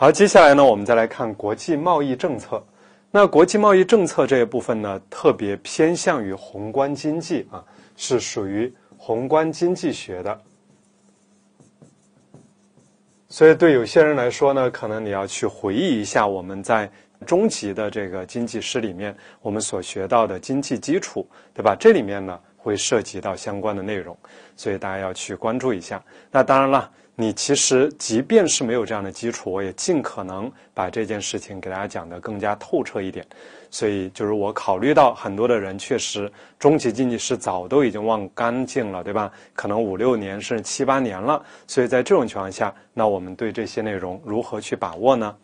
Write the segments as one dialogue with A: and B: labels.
A: 好，接下来呢，我们再来看国际贸易政策。那国际贸易政策这一部分呢，特别偏向于宏观经济啊，是属于宏观经济学的。所以，对有些人来说呢，可能你要去回忆一下我们在中级的这个经济师里面我们所学到的经济基础，对吧？这里面呢会涉及到相关的内容，所以大家要去关注一下。那当然了。你其实即便是没有这样的基础，我也尽可能把这件事情给大家讲得更加透彻一点。所以就是我考虑到很多的人确实中级经济师早都已经忘干净了，对吧？可能五六年甚至七八年了。所以在这种情况下，那我们对这些内容如何去把握呢？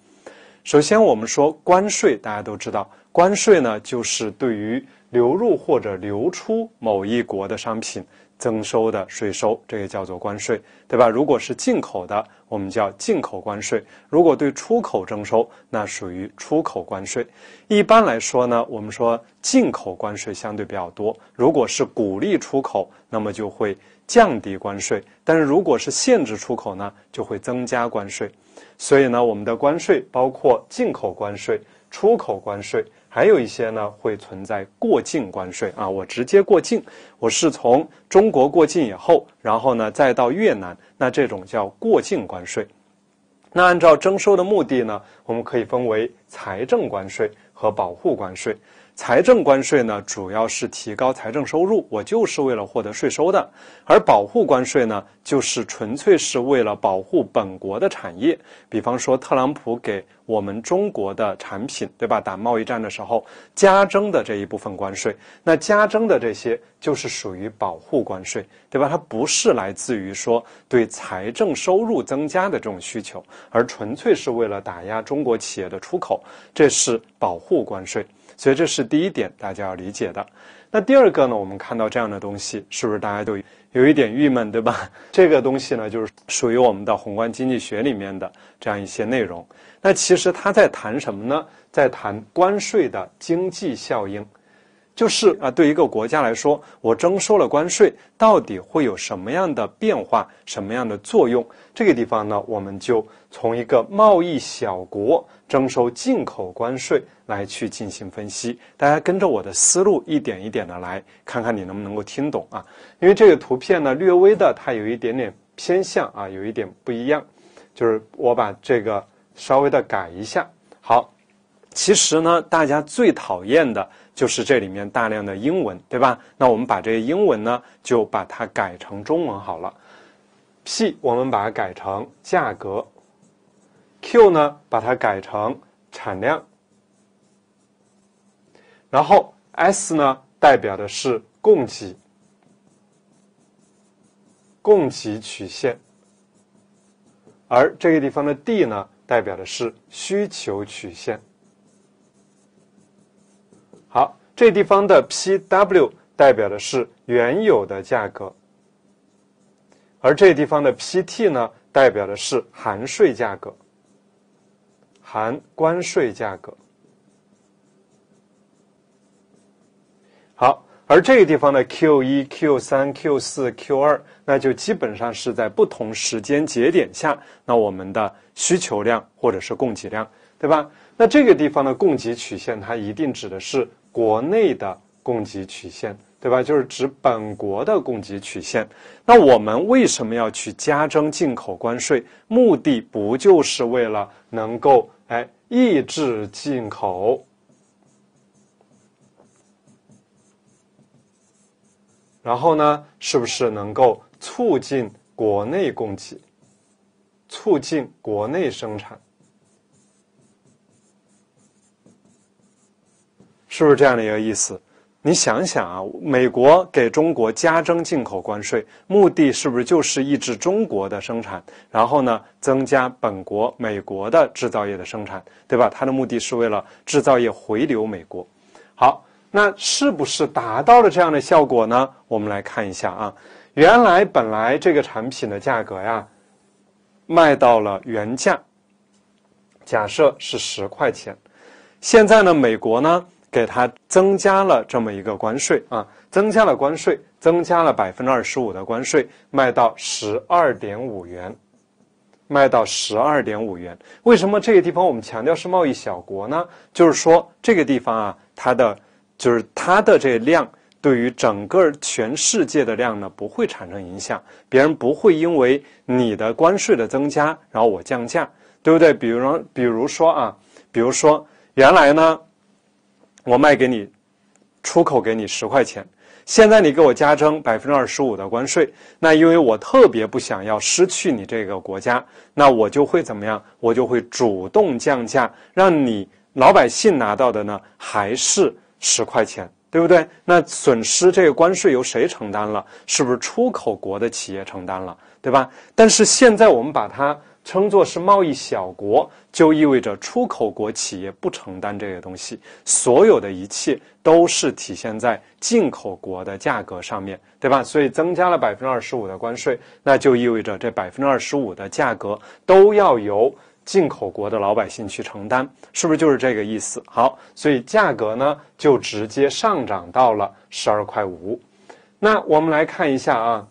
A: 首先，我们说关税，大家都知道，关税呢就是对于流入或者流出某一国的商品。增收的税收，这也叫做关税，对吧？如果是进口的，我们叫进口关税；如果对出口征收，那属于出口关税。一般来说呢，我们说进口关税相对比较多。如果是鼓励出口，那么就会降低关税；但是如果是限制出口呢，就会增加关税。所以呢，我们的关税包括进口关税、出口关税。还有一些呢，会存在过境关税啊，我直接过境，我是从中国过境以后，然后呢再到越南，那这种叫过境关税。那按照征收的目的呢，我们可以分为财政关税和保护关税。财政关税呢，主要是提高财政收入，我就是为了获得税收的；而保护关税呢，就是纯粹是为了保护本国的产业。比方说，特朗普给我们中国的产品，对吧？打贸易战的时候加征的这一部分关税，那加征的这些就是属于保护关税，对吧？它不是来自于说对财政收入增加的这种需求，而纯粹是为了打压中国企业的出口，这是保护关税。所以这是第一点，大家要理解的。那第二个呢？我们看到这样的东西，是不是大家都有一点郁闷，对吧？这个东西呢，就是属于我们的宏观经济学里面的这样一些内容。那其实它在谈什么呢？在谈关税的经济效应，就是啊，对一个国家来说，我征收了关税，到底会有什么样的变化，什么样的作用？这个地方呢，我们就从一个贸易小国。征收进口关税来去进行分析，大家跟着我的思路一点一点的来看看你能不能够听懂啊？因为这个图片呢略微的它有一点点偏向啊，有一点不一样，就是我把这个稍微的改一下。好，其实呢大家最讨厌的就是这里面大量的英文，对吧？那我们把这个英文呢就把它改成中文好了。P 我们把它改成价格。Q 呢，把它改成产量，然后 S 呢，代表的是供给，供给曲线，而这个地方的 D 呢，代表的是需求曲线。好，这地方的 Pw 代表的是原有的价格，而这地方的 Pt 呢，代表的是含税价格。含关税价格。好，而这个地方的 Q 一、Q 三、Q 四、Q 二，那就基本上是在不同时间节点下，那我们的需求量或者是供给量，对吧？那这个地方的供给曲线，它一定指的是国内的供给曲线，对吧？就是指本国的供给曲线。那我们为什么要去加征进口关税？目的不就是为了能够？哎，抑制进口，然后呢，是不是能够促进国内供给，促进国内生产？是不是这样的一个意思？你想想啊，美国给中国加征进口关税，目的是不是就是抑制中国的生产，然后呢，增加本国美国的制造业的生产，对吧？它的目的是为了制造业回流美国。好，那是不是达到了这样的效果呢？我们来看一下啊，原来本来这个产品的价格呀，卖到了原价，假设是十块钱，现在呢，美国呢？给它增加了这么一个关税啊，增加了关税，增加了百分之二十五的关税，卖到十二点五元，卖到十二点五元。为什么这个地方我们强调是贸易小国呢？就是说这个地方啊，它的就是它的这个量对于整个全世界的量呢不会产生影响，别人不会因为你的关税的增加然后我降价，对不对？比如，比如说啊，比如说原来呢。我卖给你，出口给你十块钱。现在你给我加征百分之二十五的关税，那因为我特别不想要失去你这个国家，那我就会怎么样？我就会主动降价，让你老百姓拿到的呢还是十块钱，对不对？那损失这个关税由谁承担了？是不是出口国的企业承担了，对吧？但是现在我们把它称作是贸易小国。就意味着出口国企业不承担这些东西，所有的一切都是体现在进口国的价格上面，对吧？所以增加了百分之二十五的关税，那就意味着这百分之二十五的价格都要由进口国的老百姓去承担，是不是就是这个意思？好，所以价格呢就直接上涨到了十二块五。那我们来看一下啊。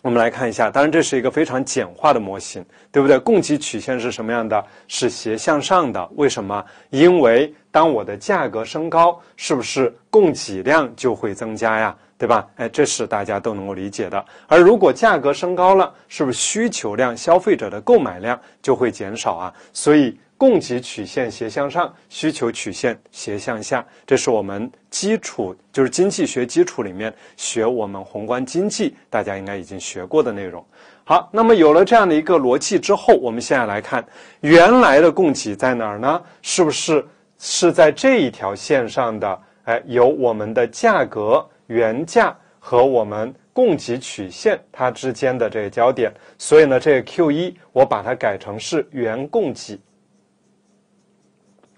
A: 我们来看一下，当然这是一个非常简化的模型，对不对？供给曲线是什么样的？是斜向上的，为什么？因为当我的价格升高，是不是供给量就会增加呀？对吧？哎，这是大家都能够理解的。而如果价格升高了，是不是需求量、消费者的购买量就会减少啊？所以。供给曲线斜向上，需求曲线斜向下，这是我们基础，就是经济学基础里面学我们宏观经济，大家应该已经学过的内容。好，那么有了这样的一个逻辑之后，我们现在来看原来的供给在哪儿呢？是不是是在这一条线上的？哎，有我们的价格原价和我们供给曲线它之间的这个交点，所以呢，这个 Q 一我把它改成是原供给。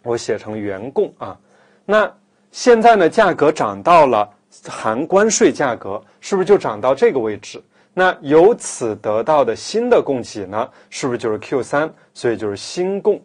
A: 我写成原供啊，那现在呢，价格涨到了含关税价格，是不是就涨到这个位置？那由此得到的新的供给呢，是不是就是 Q 三？所以就是新供。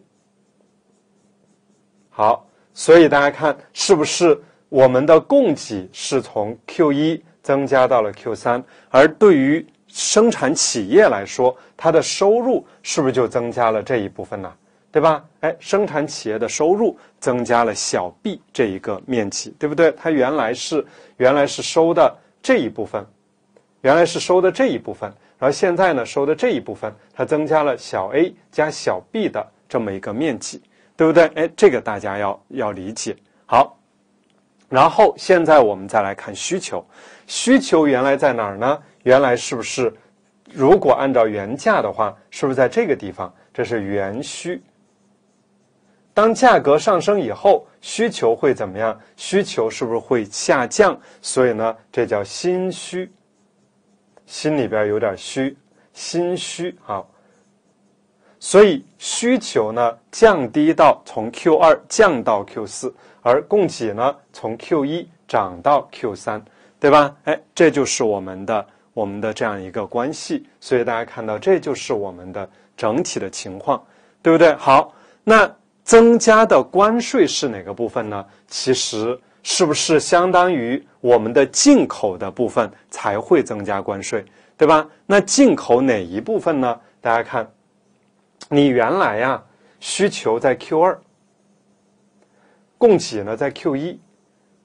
A: 好，所以大家看，是不是我们的供给是从 Q 一增加到了 Q 三？而对于生产企业来说，它的收入是不是就增加了这一部分呢？对吧？哎，生产企业的收入增加了小 b 这一个面积，对不对？它原来是原来是收的这一部分，原来是收的这一部分，然后现在呢收的这一部分，它增加了小 a 加小 b 的这么一个面积，对不对？哎，这个大家要要理解好。然后现在我们再来看需求，需求原来在哪儿呢？原来是不是如果按照原价的话，是不是在这个地方？这是原需。当价格上升以后，需求会怎么样？需求是不是会下降？所以呢，这叫心虚，心里边有点虚，心虚啊。所以需求呢降低到从 Q 二降到 Q 四，而供给呢从 Q 一涨到 Q 三，对吧？哎，这就是我们的我们的这样一个关系。所以大家看到，这就是我们的整体的情况，对不对？好，那。增加的关税是哪个部分呢？其实是不是相当于我们的进口的部分才会增加关税，对吧？那进口哪一部分呢？大家看，你原来呀需求在 Q 二，供给呢在 Q 一，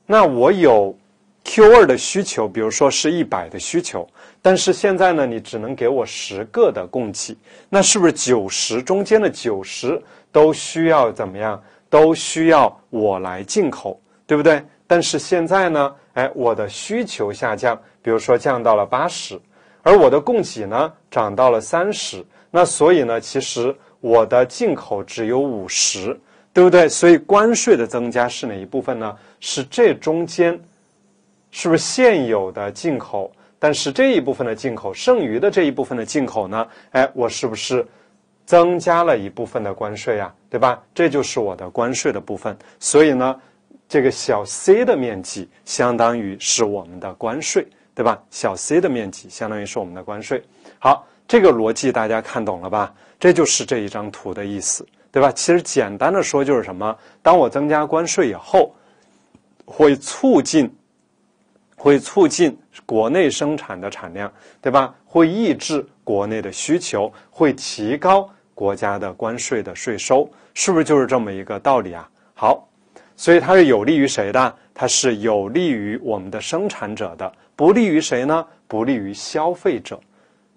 A: 那我有 Q 二的需求，比如说是一百的需求，但是现在呢你只能给我十个的供给，那是不是九十中间的九十？都需要怎么样？都需要我来进口，对不对？但是现在呢？哎，我的需求下降，比如说降到了八十，而我的供给呢涨到了三十，那所以呢，其实我的进口只有五十，对不对？所以关税的增加是哪一部分呢？是这中间，是不是现有的进口？但是这一部分的进口，剩余的这一部分的进口呢？哎，我是不是？增加了一部分的关税啊，对吧？这就是我的关税的部分。所以呢，这个小 C 的面积相当于是我们的关税，对吧？小 C 的面积相当于是我们的关税。好，这个逻辑大家看懂了吧？这就是这一张图的意思，对吧？其实简单的说就是什么？当我增加关税以后，会促进，会促进。国内生产的产量，对吧？会抑制国内的需求，会提高国家的关税的税收，是不是就是这么一个道理啊？好，所以它是有利于谁的？它是有利于我们的生产者的，不利于谁呢？不利于消费者，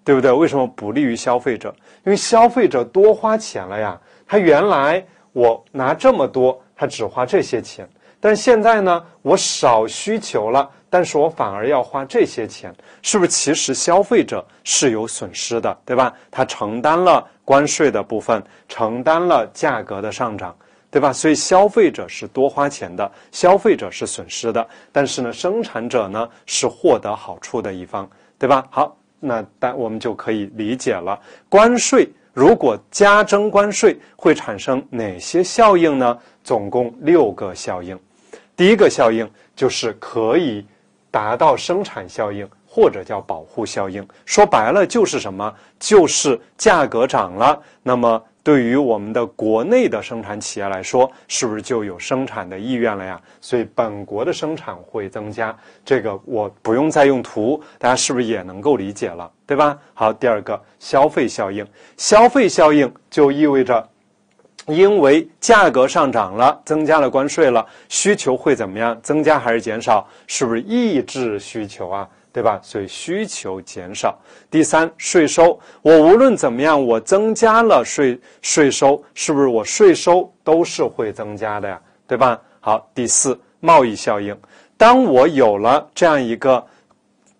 A: 对不对？为什么不利于消费者？因为消费者多花钱了呀。他原来我拿这么多，他只花这些钱，但现在呢，我少需求了。但是我反而要花这些钱，是不是？其实消费者是有损失的，对吧？他承担了关税的部分，承担了价格的上涨，对吧？所以消费者是多花钱的，消费者是损失的。但是呢，生产者呢是获得好处的一方，对吧？好，那但我们就可以理解了。关税如果加征关税会产生哪些效应呢？总共六个效应。第一个效应就是可以。达到生产效应，或者叫保护效应，说白了就是什么？就是价格涨了，那么对于我们的国内的生产企业来说，是不是就有生产的意愿了呀？所以本国的生产会增加。这个我不用再用图，大家是不是也能够理解了，对吧？好，第二个消费效应，消费效应就意味着。因为价格上涨了，增加了关税了，需求会怎么样？增加还是减少？是不是抑制需求啊？对吧？所以需求减少。第三，税收，我无论怎么样，我增加了税税收，是不是我税收都是会增加的呀？对吧？好，第四，贸易效应，当我有了这样一个。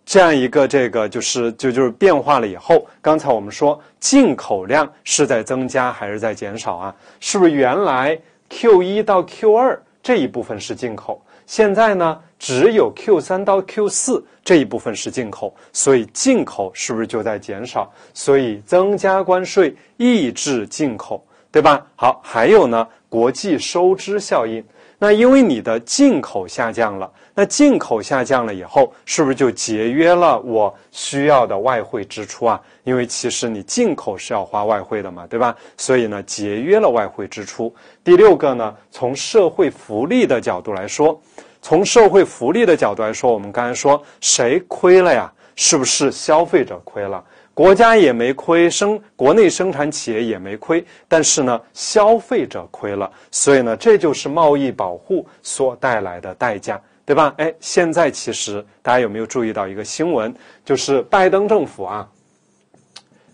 A: 这样一个，这个就是就就是变化了以后，刚才我们说进口量是在增加还是在减少啊？是不是原来 Q 一到 Q 二这一部分是进口，现在呢只有 Q 三到 Q 四这一部分是进口，所以进口是不是就在减少？所以增加关税抑制进口，对吧？好，还有呢，国际收支效应，那因为你的进口下降了。那进口下降了以后，是不是就节约了我需要的外汇支出啊？因为其实你进口是要花外汇的嘛，对吧？所以呢，节约了外汇支出。第六个呢，从社会福利的角度来说，从社会福利的角度来说，我们刚才说谁亏了呀？是不是消费者亏了？国家也没亏，生国内生产企业也没亏，但是呢，消费者亏了。所以呢，这就是贸易保护所带来的代价。对吧？哎，现在其实大家有没有注意到一个新闻？就是拜登政府啊，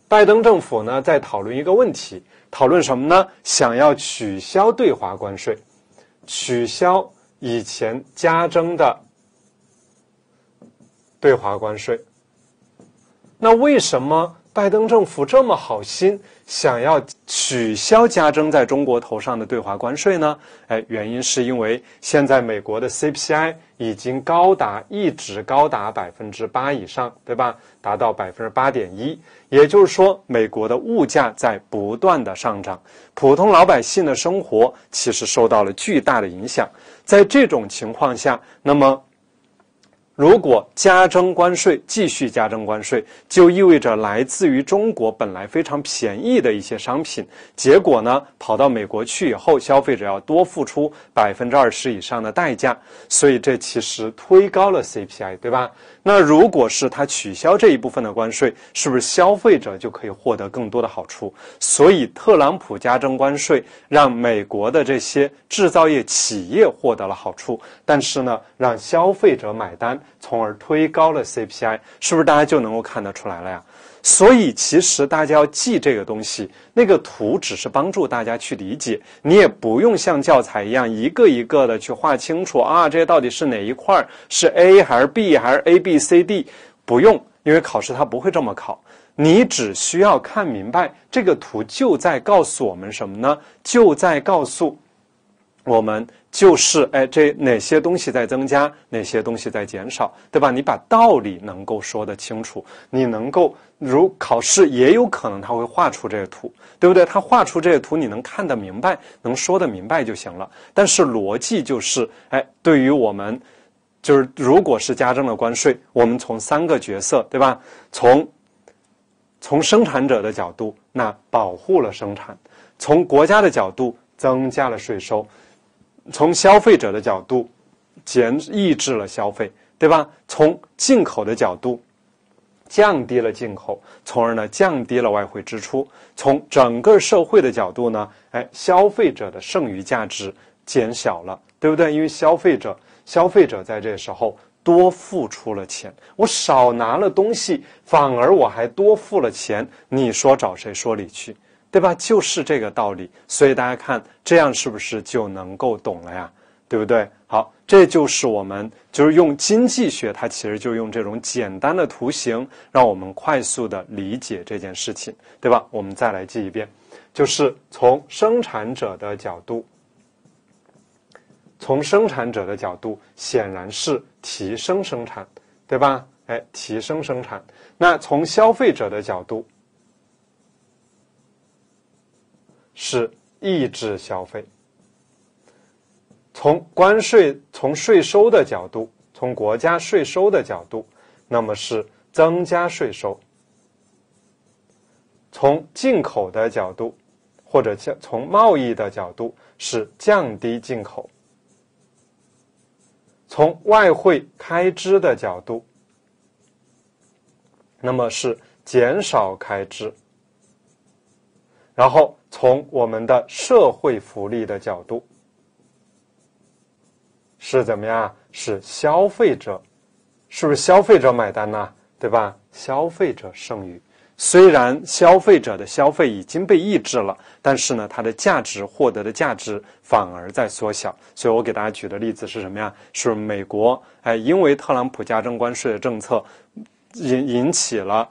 A: 拜登政府呢在讨论一个问题，讨论什么呢？想要取消对华关税，取消以前加征的对华关税。那为什么？拜登政府这么好心，想要取消加征在中国头上的对华关税呢？哎，原因是因为现在美国的 CPI 已经高达，一直高达百分之八以上，对吧？达到百分之八点一，也就是说，美国的物价在不断的上涨，普通老百姓的生活其实受到了巨大的影响。在这种情况下，那么。如果加征关税，继续加征关税，就意味着来自于中国本来非常便宜的一些商品，结果呢，跑到美国去以后，消费者要多付出百分之二十以上的代价，所以这其实推高了 CPI，对吧？那如果是他取消这一部分的关税，是不是消费者就可以获得更多的好处？所以特朗普加征关税，让美国的这些制造业企业获得了好处，但是呢，让消费者买单。从而推高了 CPI，是不是大家就能够看得出来了呀？所以其实大家要记这个东西，那个图只是帮助大家去理解，你也不用像教材一样一个一个的去画清楚啊，这些到底是哪一块儿是 A 还是 B 还是 A B C D，不用，因为考试它不会这么考，你只需要看明白这个图就在告诉我们什么呢？就在告诉。我们就是哎，这哪些东西在增加，哪些东西在减少，对吧？你把道理能够说得清楚，你能够如考试也有可能他会画出这个图，对不对？他画出这个图，你能看得明白，能说得明白就行了。但是逻辑就是哎，对于我们就是如果是加征了关税，我们从三个角色，对吧？从从生产者的角度，那保护了生产；从国家的角度，增加了税收。从消费者的角度，减抑制了消费，对吧？从进口的角度，降低了进口，从而呢降低了外汇支出。从整个社会的角度呢，哎，消费者的剩余价值减小了，对不对？因为消费者消费者在这时候多付出了钱，我少拿了东西，反而我还多付了钱，你说找谁说理去？对吧？就是这个道理，所以大家看，这样是不是就能够懂了呀？对不对？好，这就是我们就是用经济学，它其实就用这种简单的图形，让我们快速的理解这件事情，对吧？我们再来记一遍，就是从生产者的角度，从生产者的角度，显然是提升生产，对吧？哎，提升生产。那从消费者的角度。是抑制消费，从关税、从税收的角度，从国家税收的角度，那么是增加税收；从进口的角度，或者从贸易的角度，是降低进口；从外汇开支的角度，那么是减少开支。然后从我们的社会福利的角度，是怎么样？是消费者，是不是消费者买单呢？对吧？消费者剩余，虽然消费者的消费已经被抑制了，但是呢，它的价值获得的价值反而在缩小。所以我给大家举的例子是什么呀？是美国，哎，因为特朗普加征关税的政策引引起了。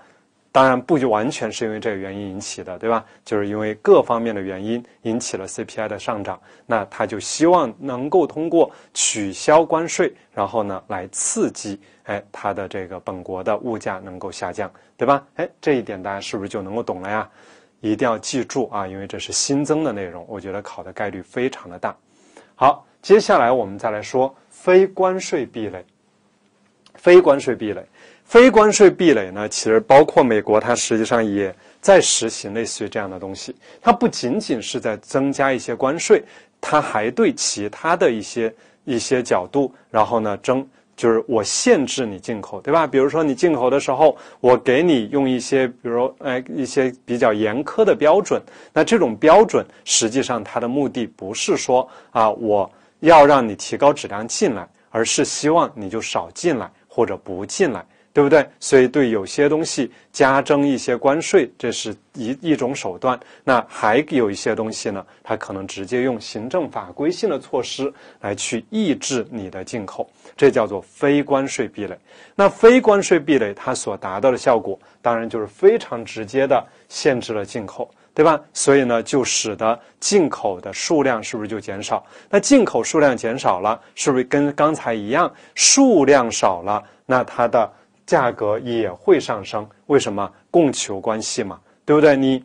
A: 当然不就完全是因为这个原因引起的，对吧？就是因为各方面的原因引起了 CPI 的上涨，那他就希望能够通过取消关税，然后呢来刺激，哎，它的这个本国的物价能够下降，对吧？哎，这一点大家是不是就能够懂了呀？一定要记住啊，因为这是新增的内容，我觉得考的概率非常的大。好，接下来我们再来说非关税壁垒，非关税壁垒。非关税壁垒呢，其实包括美国，它实际上也在实行类似于这样的东西。它不仅仅是在增加一些关税，它还对其他的一些一些角度，然后呢征，就是我限制你进口，对吧？比如说你进口的时候，我给你用一些，比如哎一些比较严苛的标准。那这种标准实际上它的目的不是说啊我要让你提高质量进来，而是希望你就少进来或者不进来。对不对？所以对有些东西加征一些关税，这是一一种手段。那还有一些东西呢，它可能直接用行政法规性的措施来去抑制你的进口，这叫做非关税壁垒。那非关税壁垒它所达到的效果，当然就是非常直接的限制了进口，对吧？所以呢，就使得进口的数量是不是就减少？那进口数量减少了，是不是跟刚才一样，数量少了，那它的？价格也会上升，为什么？供求关系嘛，对不对？你，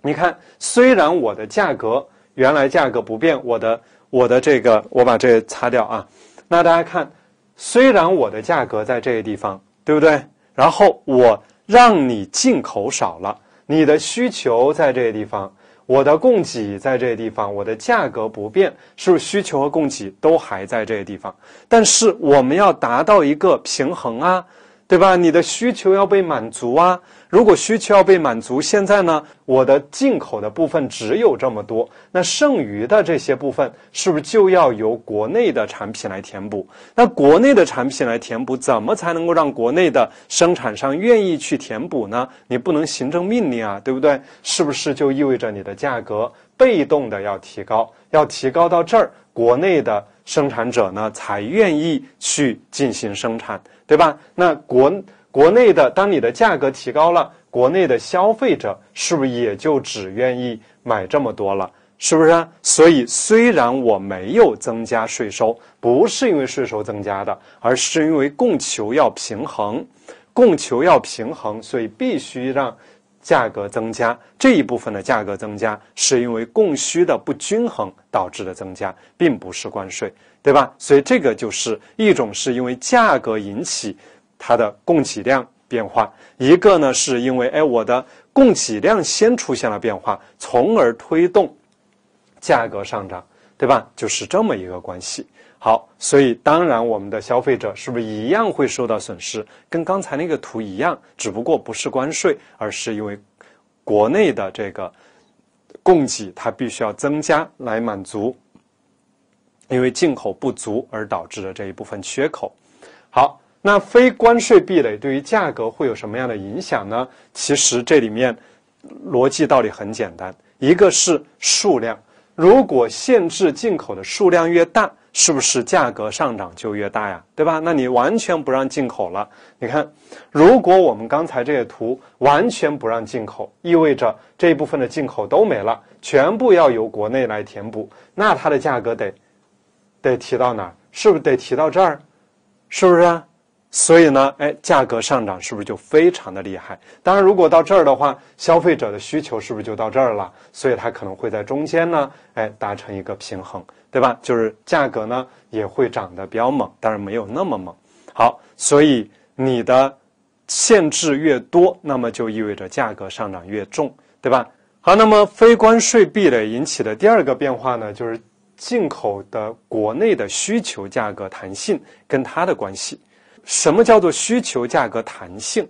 A: 你看，虽然我的价格原来价格不变，我的我的这个，我把这擦掉啊。那大家看，虽然我的价格在这个地方，对不对？然后我让你进口少了，你的需求在这个地方，我的供给在这个地方，我的价格不变，是不是需求和供给都还在这个地方？但是我们要达到一个平衡啊。对吧？你的需求要被满足啊！如果需求要被满足，现在呢，我的进口的部分只有这么多，那剩余的这些部分是不是就要由国内的产品来填补？那国内的产品来填补，怎么才能够让国内的生产商愿意去填补呢？你不能行政命令啊，对不对？是不是就意味着你的价格被动的要提高？要提高到这儿，国内的生产者呢才愿意去进行生产。对吧？那国国内的，当你的价格提高了，国内的消费者是不是也就只愿意买这么多了？是不是？所以，虽然我没有增加税收，不是因为税收增加的，而是因为供求要平衡，供求要平衡，所以必须让。价格增加这一部分的价格增加，是因为供需的不均衡导致的增加，并不是关税，对吧？所以这个就是一种是因为价格引起它的供给量变化，一个呢是因为哎我的供给量先出现了变化，从而推动价格上涨，对吧？就是这么一个关系。好，所以当然，我们的消费者是不是一样会受到损失？跟刚才那个图一样，只不过不是关税，而是因为国内的这个供给，它必须要增加来满足因为进口不足而导致的这一部分缺口。好，那非关税壁垒对于价格会有什么样的影响呢？其实这里面逻辑道理很简单，一个是数量，如果限制进口的数量越大。是不是价格上涨就越大呀？对吧？那你完全不让进口了？你看，如果我们刚才这个图完全不让进口，意味着这一部分的进口都没了，全部要由国内来填补，那它的价格得得提到哪儿？是不是得提到这儿？是不是啊？所以呢，哎，价格上涨是不是就非常的厉害？当然，如果到这儿的话，消费者的需求是不是就到这儿了？所以它可能会在中间呢，哎，达成一个平衡。对吧？就是价格呢也会涨得比较猛，但是没有那么猛。好，所以你的限制越多，那么就意味着价格上涨越重，对吧？好，那么非关税壁垒引起的第二个变化呢，就是进口的国内的需求价格弹性跟它的关系。什么叫做需求价格弹性？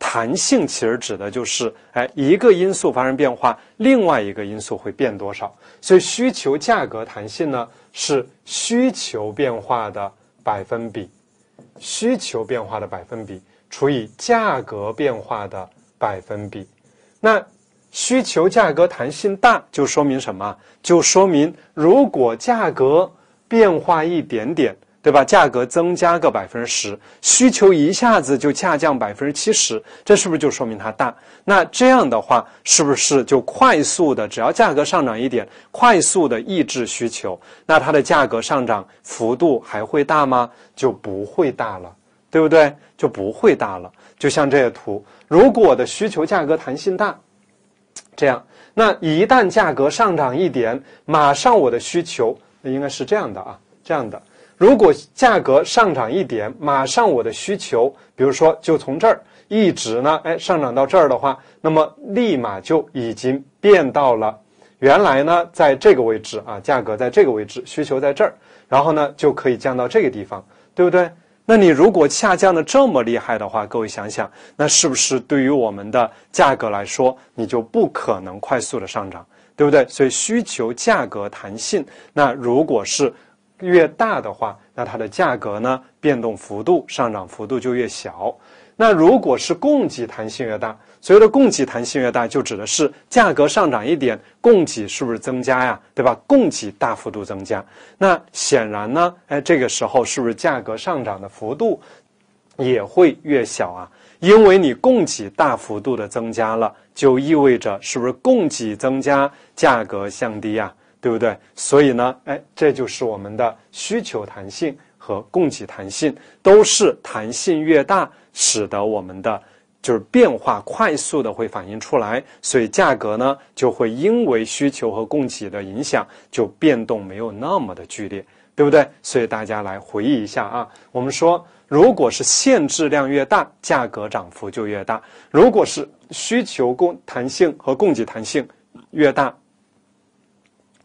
A: 弹性其实指的就是，哎，一个因素发生变化，另外一个因素会变多少。所以需求价格弹性呢，是需求变化的百分比，需求变化的百分比除以价格变化的百分比。那需求价格弹性大，就说明什么？就说明如果价格变化一点点。对吧？价格增加个百分十，需求一下子就下降百分之七十，这是不是就说明它大？那这样的话，是不是就快速的？只要价格上涨一点，快速的抑制需求，那它的价格上涨幅度还会大吗？就不会大了，对不对？就不会大了。就像这个图，如果我的需求价格弹性大，这样，那一旦价格上涨一点，马上我的需求，那应该是这样的啊，这样的。如果价格上涨一点，马上我的需求，比如说就从这儿一直呢，哎，上涨到这儿的话，那么立马就已经变到了原来呢，在这个位置啊，价格在这个位置，需求在这儿，然后呢就可以降到这个地方，对不对？那你如果下降的这么厉害的话，各位想想，那是不是对于我们的价格来说，你就不可能快速的上涨，对不对？所以需求价格弹性，那如果是。越大的话，那它的价格呢，变动幅度上涨幅度就越小。那如果是供给弹性越大，所谓的供给弹性越大，就指的是价格上涨一点，供给是不是增加呀？对吧？供给大幅度增加，那显然呢，哎，这个时候是不是价格上涨的幅度也会越小啊？因为你供给大幅度的增加了，就意味着是不是供给增加，价格降低呀？对不对？所以呢，哎，这就是我们的需求弹性和供给弹性，都是弹性越大，使得我们的就是变化快速的会反映出来，所以价格呢就会因为需求和供给的影响，就变动没有那么的剧烈，对不对？所以大家来回忆一下啊，我们说，如果是限制量越大，价格涨幅就越大；如果是需求供弹性和供给弹性越大。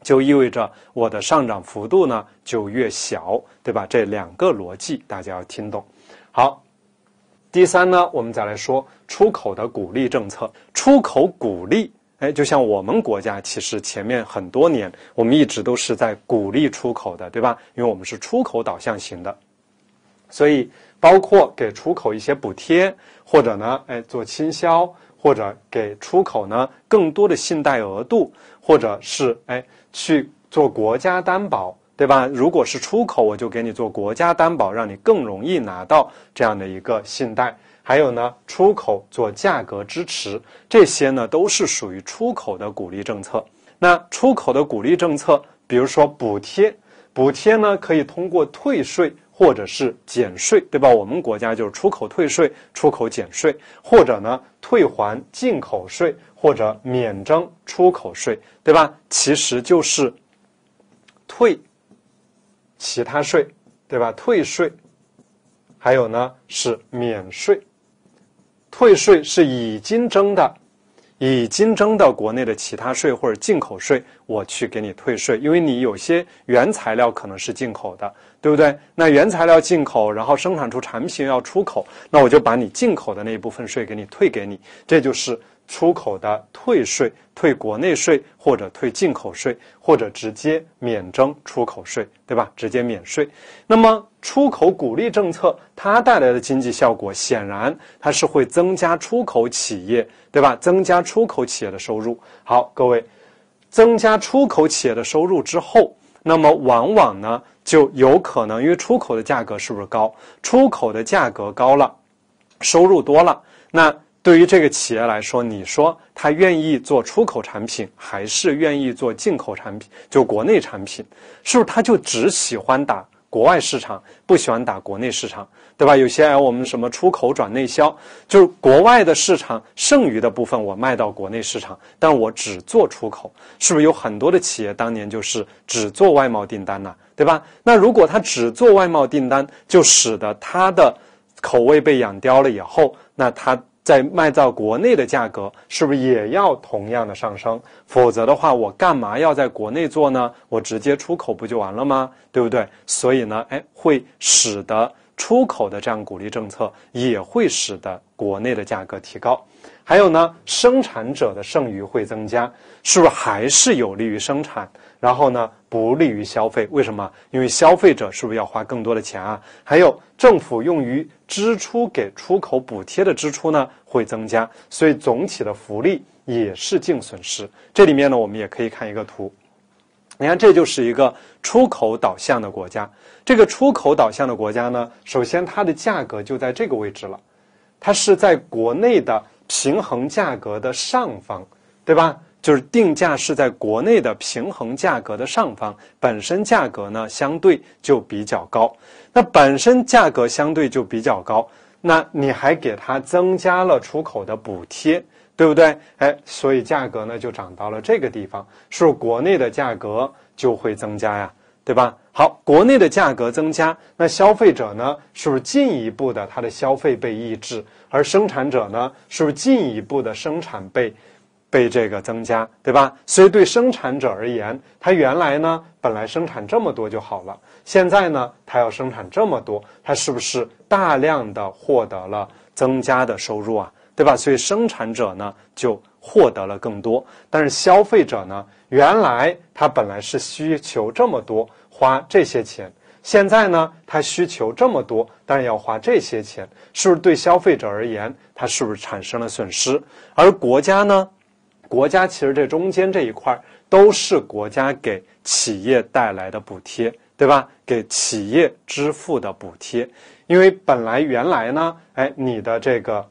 A: 就意味着我的上涨幅度呢就越小，对吧？这两个逻辑大家要听懂。好，第三呢，我们再来说出口的鼓励政策。出口鼓励，哎，就像我们国家其实前面很多年，我们一直都是在鼓励出口的，对吧？因为我们是出口导向型的，所以包括给出口一些补贴，或者呢，哎，做倾销。或者给出口呢更多的信贷额度，或者是哎去做国家担保，对吧？如果是出口，我就给你做国家担保，让你更容易拿到这样的一个信贷。还有呢，出口做价格支持，这些呢都是属于出口的鼓励政策。那出口的鼓励政策，比如说补贴，补贴呢可以通过退税。或者是减税，对吧？我们国家就是出口退税、出口减税，或者呢退还进口税，或者免征出口税，对吧？其实就是退其他税，对吧？退税，还有呢是免税。退税是已经征的。已经征的国内的其他税或者进口税，我去给你退税，因为你有些原材料可能是进口的，对不对？那原材料进口，然后生产出产品要出口，那我就把你进口的那一部分税给你退给你，这就是。出口的退税，退国内税，或者退进口税，或者直接免征出口税，对吧？直接免税。那么，出口鼓励政策它带来的经济效果，显然它是会增加出口企业，对吧？增加出口企业的收入。好，各位，增加出口企业的收入之后，那么往往呢，就有可能因为出口的价格是不是高？出口的价格高了，收入多了，那。对于这个企业来说，你说他愿意做出口产品，还是愿意做进口产品？就国内产品，是不是他就只喜欢打国外市场，不喜欢打国内市场，对吧？有些我们什么出口转内销，就是国外的市场剩余的部分我卖到国内市场，但我只做出口，是不是有很多的企业当年就是只做外贸订单呢，对吧？那如果他只做外贸订单，就使得他的口味被养刁了以后，那他。在卖到国内的价格是不是也要同样的上升？否则的话，我干嘛要在国内做呢？我直接出口不就完了吗？对不对？所以呢，哎，会使得出口的这样鼓励政策也会使得国内的价格提高。还有呢，生产者的剩余会增加，是不是还是有利于生产？然后呢，不利于消费，为什么？因为消费者是不是要花更多的钱啊？还有，政府用于支出给出口补贴的支出呢，会增加，所以总体的福利也是净损失。这里面呢，我们也可以看一个图，你看这就是一个出口导向的国家。这个出口导向的国家呢，首先它的价格就在这个位置了，它是在国内的平衡价格的上方，对吧？就是定价是在国内的平衡价格的上方，本身价格呢相对就比较高。那本身价格相对就比较高，那你还给它增加了出口的补贴，对不对？哎，所以价格呢就涨到了这个地方，是不是国内的价格就会增加呀？对吧？好，国内的价格增加，那消费者呢是不是进一步的他的消费被抑制，而生产者呢是不是进一步的生产被？被这个增加，对吧？所以对生产者而言，他原来呢本来生产这么多就好了，现在呢他要生产这么多，他是不是大量的获得了增加的收入啊？对吧？所以生产者呢就获得了更多，但是消费者呢，原来他本来是需求这么多，花这些钱，现在呢他需求这么多，但是要花这些钱，是不是对消费者而言，他是不是产生了损失？而国家呢？国家其实这中间这一块儿都是国家给企业带来的补贴，对吧？给企业支付的补贴，因为本来原来呢，哎，你的这个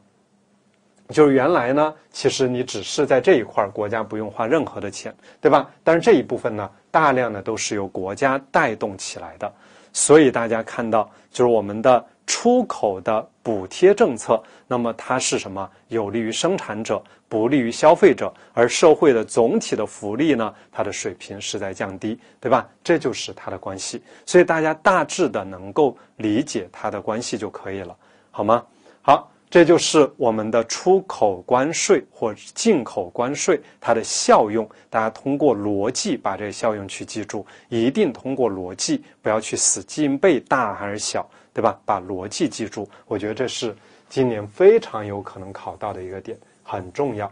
A: 就是原来呢，其实你只是在这一块儿国家不用花任何的钱，对吧？但是这一部分呢，大量的都是由国家带动起来的，所以大家看到就是我们的出口的。补贴政策，那么它是什么？有利于生产者，不利于消费者，而社会的总体的福利呢？它的水平是在降低，对吧？这就是它的关系。所以大家大致的能够理解它的关系就可以了，好吗？好，这就是我们的出口关税或进口关税它的效用。大家通过逻辑把这个效用去记住，一定通过逻辑，不要去死记硬背大还是小。对吧？把逻辑记住，我觉得这是今年非常有可能考到的一个点，很重要。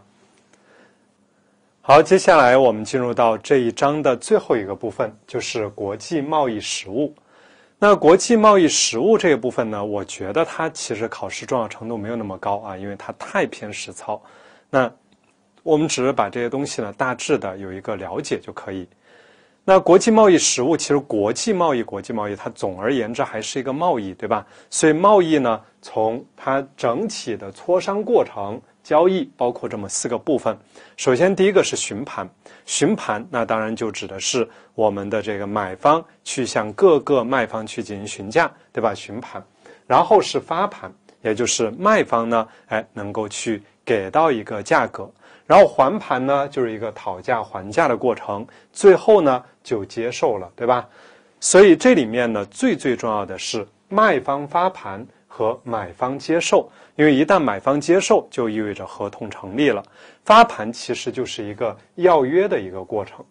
A: 好，接下来我们进入到这一章的最后一个部分，就是国际贸易实务。那国际贸易实务这一部分呢，我觉得它其实考试重要程度没有那么高啊，因为它太偏实操。那我们只是把这些东西呢，大致的有一个了解就可以。那国际贸易实务其实国际贸易，国际贸易它总而言之还是一个贸易，对吧？所以贸易呢，从它整体的磋商过程、交易，包括这么四个部分。首先，第一个是询盘，询盘那当然就指的是我们的这个买方去向各个卖方去进行询价，对吧？询盘，然后是发盘，也就是卖方呢，哎，能够去给到一个价格。然后还盘呢，就是一个讨价还价的过程，最后呢就接受了，对吧？所以这里面呢，最最重要的是卖方发盘和买方接受，因为一旦买方接受，就意味着合同成立了。发盘其实就是一个要约的一个过程，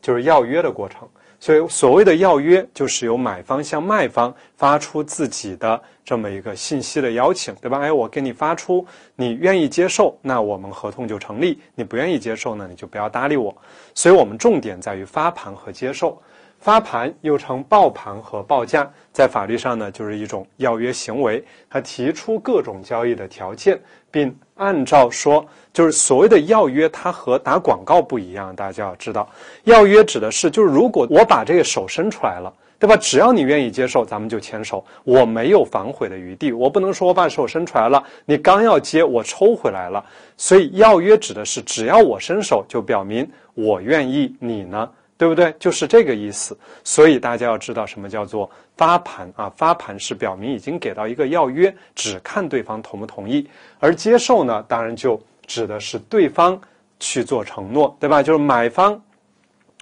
A: 就是要约的过程。所以，所谓的要约，就是由买方向卖方发出自己的这么一个信息的邀请，对吧？哎，我给你发出，你愿意接受，那我们合同就成立；你不愿意接受呢，你就不要搭理我。所以，我们重点在于发盘和接受。发盘又称报盘和报价，在法律上呢，就是一种要约行为。他提出各种交易的条件，并按照说，就是所谓的要约，它和打广告不一样。大家要知道，要约指的是，就是如果我把这个手伸出来了，对吧？只要你愿意接受，咱们就牵手。我没有反悔的余地，我不能说我把手伸出来了，你刚要接我抽回来了。所以要约指的是，只要我伸手，就表明我愿意。你呢？对不对？就是这个意思。所以大家要知道什么叫做发盘啊？发盘是表明已经给到一个要约，只看对方同不同意。而接受呢，当然就指的是对方去做承诺，对吧？就是买方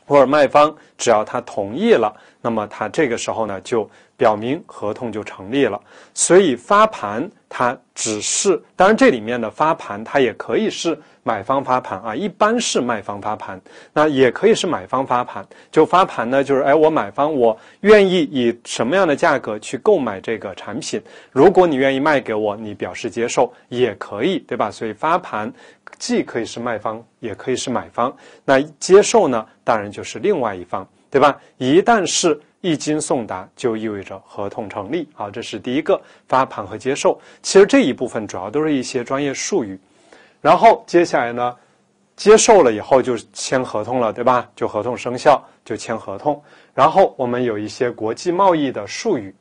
A: 或者卖方，只要他同意了，那么他这个时候呢就。表明合同就成立了，所以发盘它只是当然这里面的发盘它也可以是买方发盘啊，一般是卖方发盘，那也可以是买方发盘。就发盘呢，就是哎，我买方我愿意以什么样的价格去购买这个产品，如果你愿意卖给我，你表示接受也可以，对吧？所以发盘既可以是卖方，也可以是买方。那接受呢，当然就是另外一方，对吧？一旦是。一经送达就意味着合同成立啊，这是第一个发盘和接受。其实这一部分主要都是一些专业术语。然后接下来呢，接受了以后就签合同了，对吧？就合同生效，就签合同。然后我们有一些国际贸易的术语，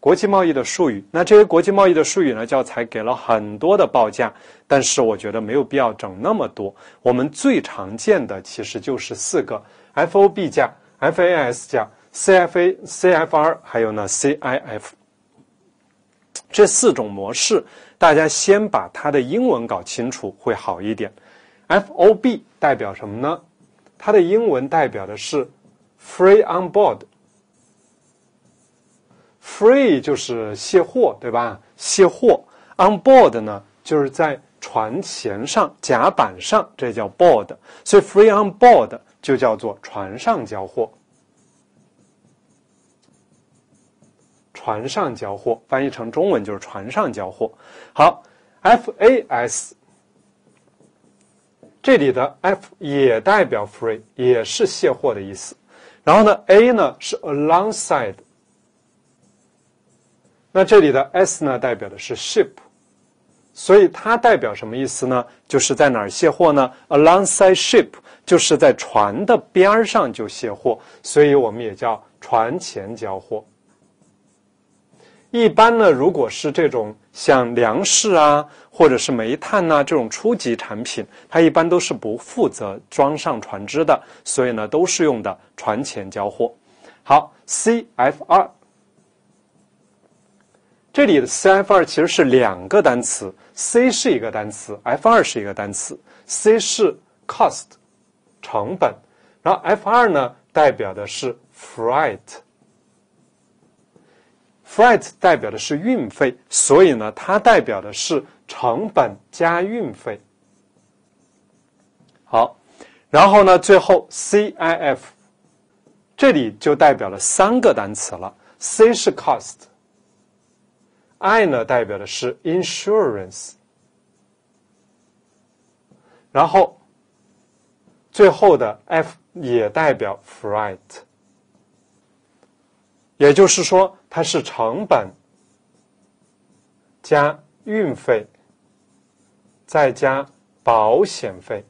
A: 国际贸易的术语。那这些国际贸易的术语呢，教材给了很多的报价，但是我觉得没有必要整那么多。我们最常见的其实就是四个 F O B 价、F A S 价。C F A C F R，还有呢 C I F，这四种模式，大家先把它的英文搞清楚会好一点。F O B 代表什么呢？它的英文代表的是 Free on board。Free 就是卸货，对吧？卸货 On board 呢，就是在船舷上甲板上，这叫 board。所以 Free on board 就叫做船上交货。船上交货翻译成中文就是船上交货。好，F A S，这里的 F 也代表 free，也是卸货的意思。然后呢，A 呢是 alongside，那这里的 S 呢代表的是 ship，所以它代表什么意思呢？就是在哪儿卸货呢？alongside ship 就是在船的边上就卸货，所以我们也叫船前交货。一般呢，如果是这种像粮食啊，或者是煤炭呐这种初级产品，它一般都是不负责装上船只的，所以呢，都是用的船前交货。好，C F R。这里的 C F R 其实是两个单词，C 是一个单词，F 二是一个单词。C 是 cost，成本，然后 F 二呢代表的是 freight。Freight 代表的是运费，所以呢，它代表的是成本加运费。好，然后呢，最后 CIF，这里就代表了三个单词了。C 是 cost，I 呢代表的是 insurance，然后最后的 F 也代表 freight，也就是说。它是成本加运费，再加保险费。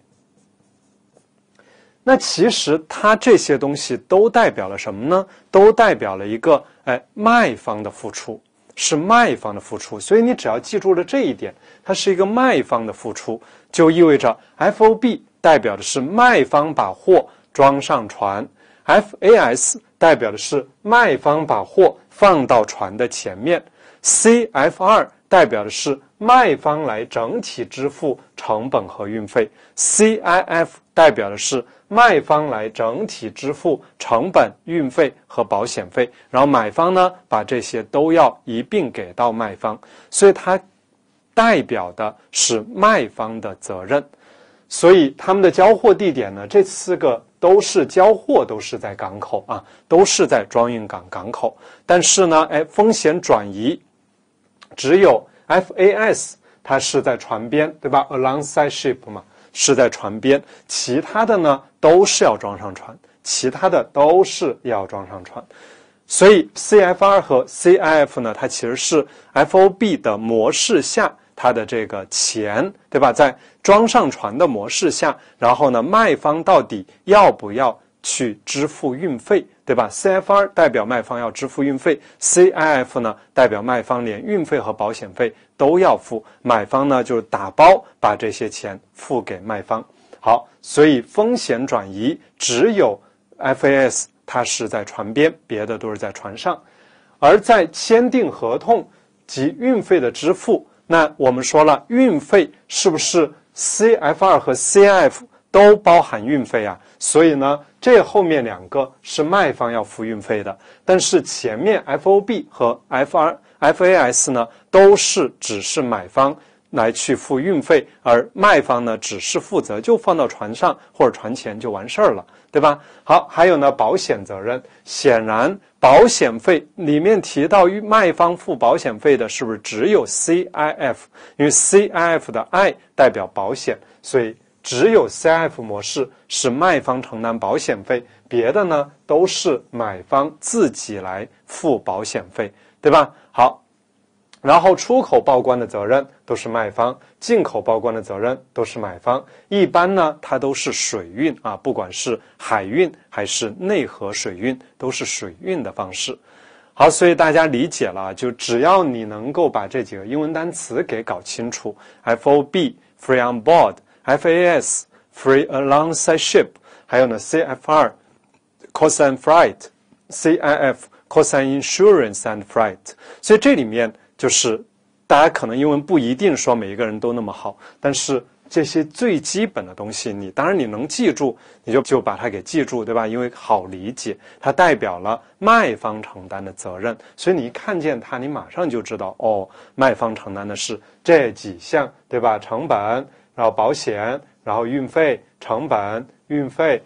A: 那其实它这些东西都代表了什么呢？都代表了一个哎卖方的付出，是卖方的付出。所以你只要记住了这一点，它是一个卖方的付出，就意味着 FOB 代表的是卖方把货装上船，FAS 代表的是卖方把货。放到船的前面，C F 二代表的是卖方来整体支付成本和运费，C I F 代表的是卖方来整体支付成本、运费和保险费，然后买方呢把这些都要一并给到卖方，所以它代表的是卖方的责任。所以他们的交货地点呢？这四个都是交货，都是在港口啊，都是在装运港港口。但是呢，哎，风险转移只有 FAS，它是在船边，对吧？Alongside ship 嘛，是在船边。其他的呢，都是要装上船，其他的都是要装上船。所以 c f r 和 CIF 呢，它其实是 FOB 的模式下。它的这个钱，对吧？在装上船的模式下，然后呢，卖方到底要不要去支付运费，对吧？C F R 代表卖方要支付运费，C I F 呢，代表卖方连运费和保险费都要付，买方呢就是打包把这些钱付给卖方。好，所以风险转移只有 F A S，它是在船边，别的都是在船上。而在签订合同及运费的支付。那我们说了，运费是不是 C F 二和 C F 都包含运费啊？所以呢，这后面两个是卖方要付运费的，但是前面 F O B 和 F R F A S 呢，都是只是买方来去付运费，而卖方呢只是负责就放到船上或者船前就完事儿了。对吧？好，还有呢？保险责任，显然保险费里面提到与卖方付保险费的，是不是只有 CIF？因为 CIF 的 I 代表保险，所以只有 CIF 模式是卖方承担保险费，别的呢都是买方自己来付保险费，对吧？好。然后出口报关的责任都是卖方，进口报关的责任都是买方。一般呢，它都是水运啊，不管是海运还是内河水运，都是水运的方式。好，所以大家理解了，就只要你能够把这几个英文单词给搞清楚：F.O.B. free on board，F.A.S. free alongside ship，还有呢 C.F.R. c o s i n e freight，C.I.F. c o s i n e insurance and freight。所以这里面。就是，大家可能因为不一定说每一个人都那么好，但是这些最基本的东西，你当然你能记住，你就就把它给记住，对吧？因为好理解，它代表了卖方承担的责任，所以你一看见它，你马上就知道，哦，卖方承担的是这几项，对吧？成本，然后保险，然后运费成本，运费，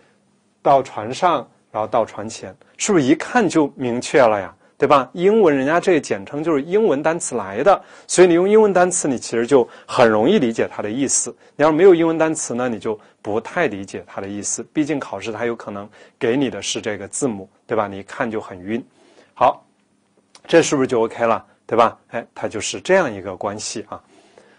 A: 到船上，然后到船前，是不是一看就明确了呀？对吧？英文人家这个简称就是英文单词来的，所以你用英文单词，你其实就很容易理解它的意思。你要是没有英文单词呢，你就不太理解它的意思。毕竟考试它有可能给你的是这个字母，对吧？你一看就很晕。好，这是不是就 OK 了？对吧？哎，它就是这样一个关系啊。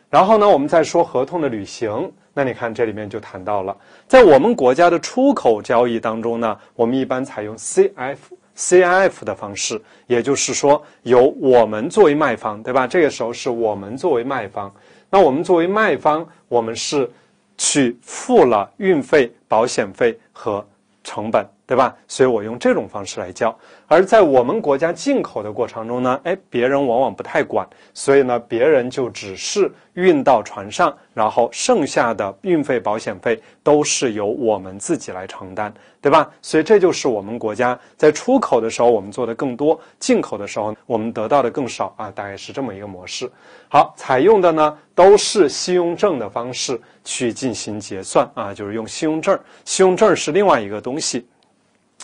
A: 然后呢，我们再说合同的履行。那你看这里面就谈到了，在我们国家的出口交易当中呢，我们一般采用 CF。CIF 的方式，也就是说，由我们作为卖方，对吧？这个时候是我们作为卖方，那我们作为卖方，我们是去付了运费、保险费和成本。对吧？所以我用这种方式来教。而在我们国家进口的过程中呢，哎，别人往往不太管，所以呢，别人就只是运到船上，然后剩下的运费、保险费都是由我们自己来承担，对吧？所以这就是我们国家在出口的时候我们做的更多，进口的时候我们得到的更少啊，大概是这么一个模式。好，采用的呢都是信用证的方式去进行结算啊，就是用信用证儿，信用证儿是另外一个东西。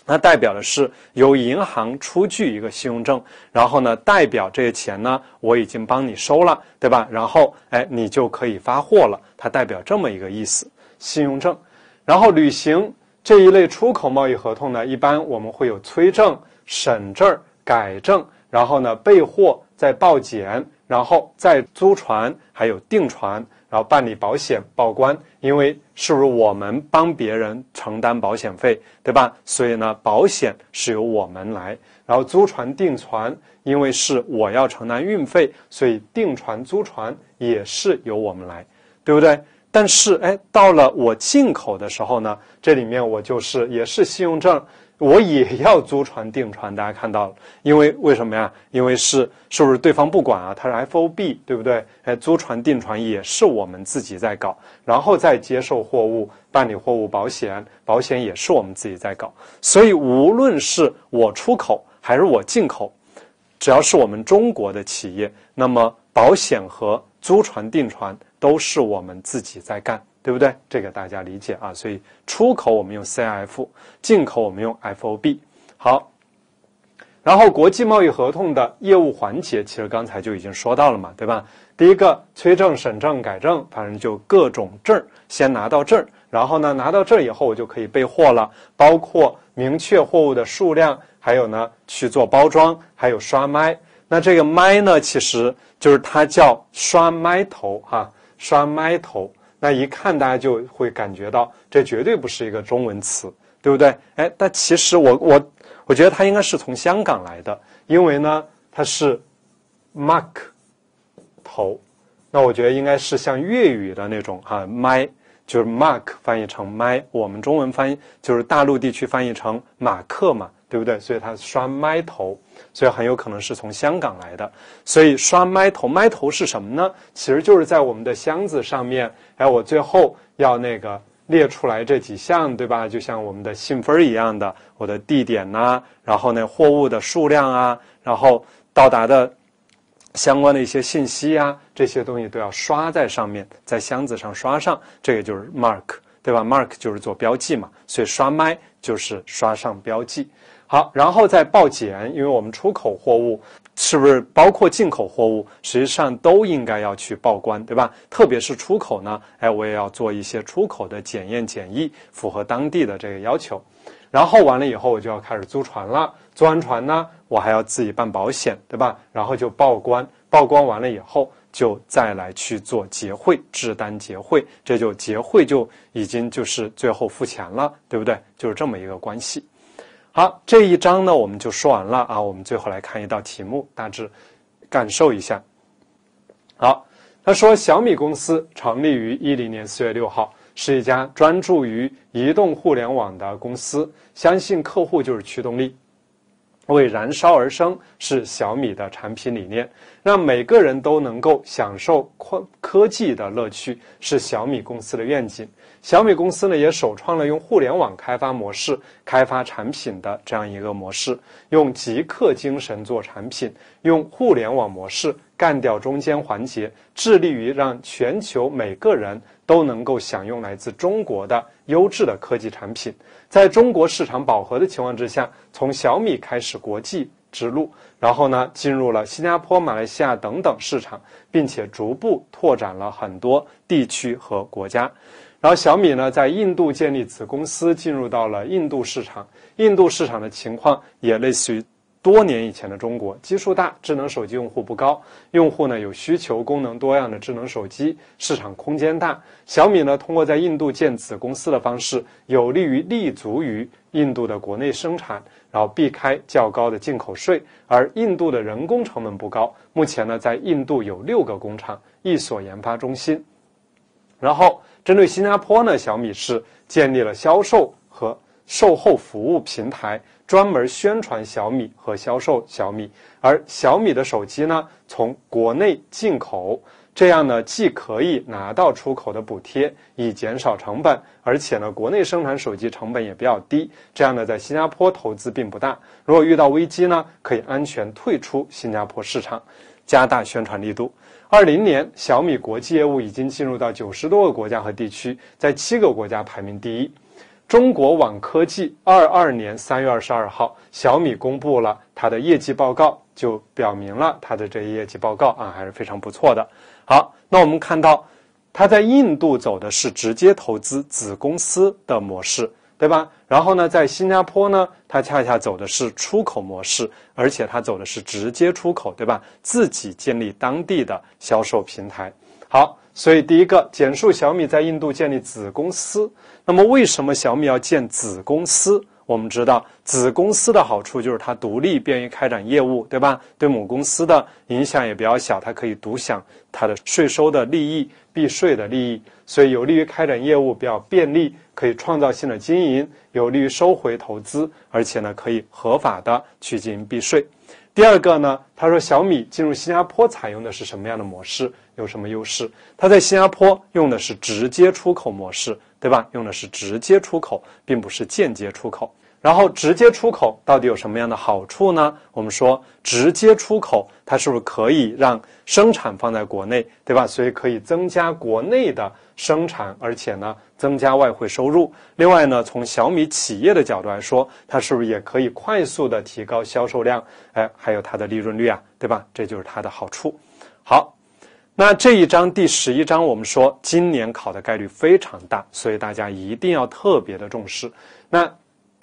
A: 它代表的是由银行出具一个信用证，然后呢，代表这些钱呢，我已经帮你收了，对吧？然后，哎，你就可以发货了。它代表这么一个意思，信用证。然后履行这一类出口贸易合同呢，一般我们会有催证、审证、改证，然后呢备货、再报检，然后再租船、还有订船，然后办理保险、报关，因为。是不是我们帮别人承担保险费，对吧？所以呢，保险是由我们来。然后租船订船，因为是我要承担运费，所以订船租船也是由我们来，对不对？但是，哎，到了我进口的时候呢，这里面我就是也是信用证。我也要租船订船，大家看到了，因为为什么呀？因为是是不是对方不管啊？它是 F O B，对不对？哎，租船订船也是我们自己在搞，然后再接受货物，办理货物保险，保险也是我们自己在搞。所以无论是我出口还是我进口，只要是我们中国的企业，那么保险和租船订船都是我们自己在干。对不对？这个大家理解啊。所以出口我们用 CIF，进口我们用 FOB。好，然后国际贸易合同的业务环节，其实刚才就已经说到了嘛，对吧？第一个催证、审证、改正，反正就各种证，先拿到证，然后呢拿到证以后，我就可以备货了，包括明确货物的数量，还有呢去做包装，还有刷麦。那这个麦呢，其实就是它叫刷麦头哈，刷麦头。那一看，大家就会感觉到这绝对不是一个中文词，对不对？哎，但其实我我我觉得它应该是从香港来的，因为呢，它是 mark 头，那我觉得应该是像粤语的那种哈麦，就是 mark 翻译成麦，我们中文翻译就是大陆地区翻译成马克嘛。对不对？所以它刷麦头，所以很有可能是从香港来的。所以刷麦头，麦头是什么呢？其实就是在我们的箱子上面。哎，我最后要那个列出来这几项，对吧？就像我们的信封一样的，我的地点呐，然后那货物的数量啊，然后到达的相关的一些信息啊，这些东西都要刷在上面，在箱子上刷上。这个就是 mark，对吧？mark 就是做标记嘛。所以刷麦就是刷上标记。好，然后再报检，因为我们出口货物是不是包括进口货物，实际上都应该要去报关，对吧？特别是出口呢，哎，我也要做一些出口的检验检疫，符合当地的这个要求。然后完了以后，我就要开始租船了，租完船呢，我还要自己办保险，对吧？然后就报关，报关完了以后，就再来去做结汇，制单结汇，这就结汇就已经就是最后付钱了，对不对？就是这么一个关系。好，这一章呢我们就说完了啊。我们最后来看一道题目，大致感受一下。好，他说小米公司成立于一零年四月六号，是一家专注于移动互联网的公司。相信客户就是驱动力，为燃烧而生是小米的产品理念，让每个人都能够享受科科技的乐趣是小米公司的愿景。小米公司呢，也首创了用互联网开发模式开发产品的这样一个模式，用极客精神做产品，用互联网模式干掉中间环节，致力于让全球每个人都能够享用来自中国的优质的科技产品。在中国市场饱和的情况之下，从小米开始国际之路，然后呢，进入了新加坡、马来西亚等等市场，并且逐步拓展了很多地区和国家。然后小米呢，在印度建立子公司，进入到了印度市场。印度市场的情况也类似于多年以前的中国，基数大，智能手机用户不高，用户呢有需求，功能多样的智能手机市场空间大。小米呢，通过在印度建子公司的方式，有利于立足于印度的国内生产，然后避开较高的进口税。而印度的人工成本不高，目前呢，在印度有六个工厂，一所研发中心，然后。针对新加坡呢，小米是建立了销售和售后服务平台，专门宣传小米和销售小米。而小米的手机呢，从国内进口，这样呢既可以拿到出口的补贴，以减少成本，而且呢国内生产手机成本也比较低。这样呢，在新加坡投资并不大。如果遇到危机呢，可以安全退出新加坡市场，加大宣传力度。二零年，小米国际业务已经进入到九十多个国家和地区，在七个国家排名第一。中国网科技二二年三月二十二号，小米公布了它的业绩报告，就表明了它的这业绩报告啊还是非常不错的。好，那我们看到，它在印度走的是直接投资子公司的模式。对吧？然后呢，在新加坡呢，它恰恰走的是出口模式，而且它走的是直接出口，对吧？自己建立当地的销售平台。好，所以第一个，简述小米在印度建立子公司。那么，为什么小米要建子公司？我们知道，子公司的好处就是它独立，便于开展业务，对吧？对母公司的影响也比较小，它可以独享它的税收的利益、避税的利益。所以有利于开展业务比较便利，可以创造性的经营，有利于收回投资，而且呢可以合法的去进行避税。第二个呢，他说小米进入新加坡采用的是什么样的模式，有什么优势？他在新加坡用的是直接出口模式，对吧？用的是直接出口，并不是间接出口。然后直接出口到底有什么样的好处呢？我们说直接出口，它是不是可以让生产放在国内，对吧？所以可以增加国内的生产，而且呢，增加外汇收入。另外呢，从小米企业的角度来说，它是不是也可以快速的提高销售量？哎，还有它的利润率啊，对吧？这就是它的好处。好，那这一章第十一章，我们说今年考的概率非常大，所以大家一定要特别的重视。那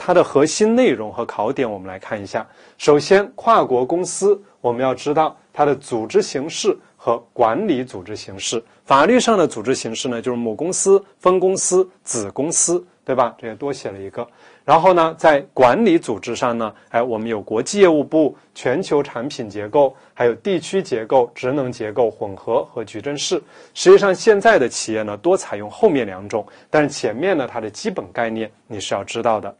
A: 它的核心内容和考点，我们来看一下。首先，跨国公司，我们要知道它的组织形式和管理组织形式。法律上的组织形式呢，就是母公司、分公司、子公司，对吧？这也多写了一个。然后呢，在管理组织上呢，哎，我们有国际业务部、全球产品结构，还有地区结构、职能结构、混合和矩阵式。实际上，现在的企业呢，多采用后面两种，但是前面呢，它的基本概念你是要知道的。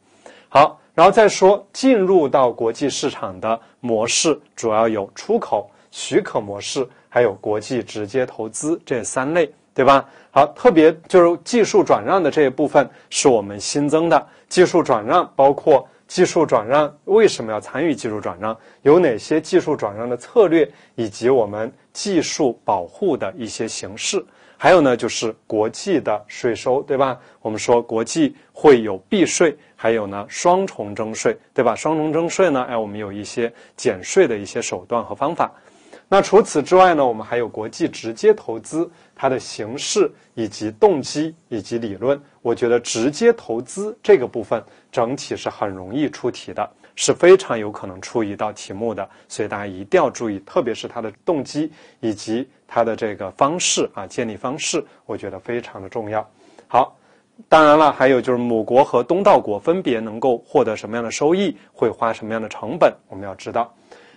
A: 好，然后再说进入到国际市场的模式，主要有出口许可模式，还有国际直接投资这三类，对吧？好，特别就是技术转让的这一部分是我们新增的。技术转让包括技术转让，为什么要参与技术转让？有哪些技术转让的策略，以及我们技术保护的一些形式？还有呢，就是国际的税收，对吧？我们说国际会有避税，还有呢双重征税，对吧？双重征税呢，哎，我们有一些减税的一些手段和方法。那除此之外呢，我们还有国际直接投资，它的形式以及动机以及理论。我觉得直接投资这个部分整体是很容易出题的，是非常有可能出一道题目的，所以大家一定要注意，特别是它的动机以及。它的这个方式啊，建立方式，我觉得非常的重要。好，当然了，还有就是母国和东道国分别能够获得什么样的收益，会花什么样的成本，我们要知道。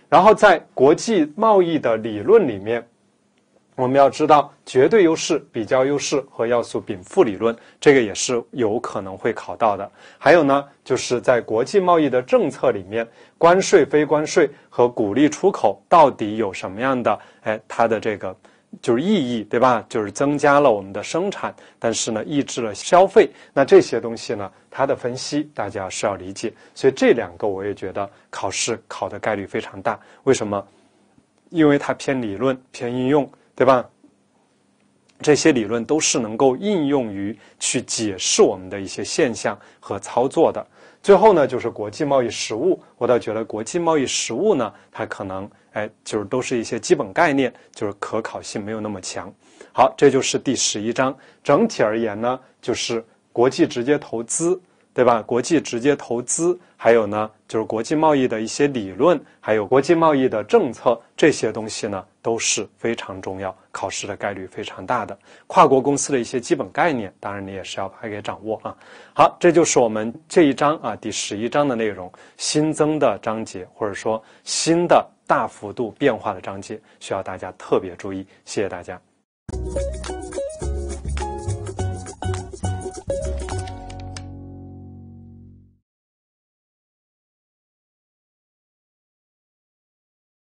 A: 然后在国际贸易的理论里面。我们要知道绝对优势、比较优势和要素禀赋理论，这个也是有可能会考到的。还有呢，就是在国际贸易的政策里面，关税、非关税和鼓励出口到底有什么样的？哎，它的这个就是意义，对吧？就是增加了我们的生产，但是呢，抑制了消费。那这些东西呢，它的分析大家是要理解。所以这两个我也觉得考试考的概率非常大。为什么？因为它偏理论，偏应用。对吧？这些理论都是能够应用于去解释我们的一些现象和操作的。最后呢，就是国际贸易实务。我倒觉得国际贸易实务呢，它可能哎，就是都是一些基本概念，就是可考性没有那么强。好，这就是第十一章。整体而言呢，就是国际直接投资。对吧？国际直接投资，还有呢，就是国际贸易的一些理论，还有国际贸易的政策，这些东西呢，都是非常重要，考试的概率非常大的。跨国公司的一些基本概念，当然你也是要把它给掌握啊。好，这就是我们这一章啊，第十一章的内容，新增的章节或者说新的大幅度变化的章节，需要大家特别注意。谢谢大家。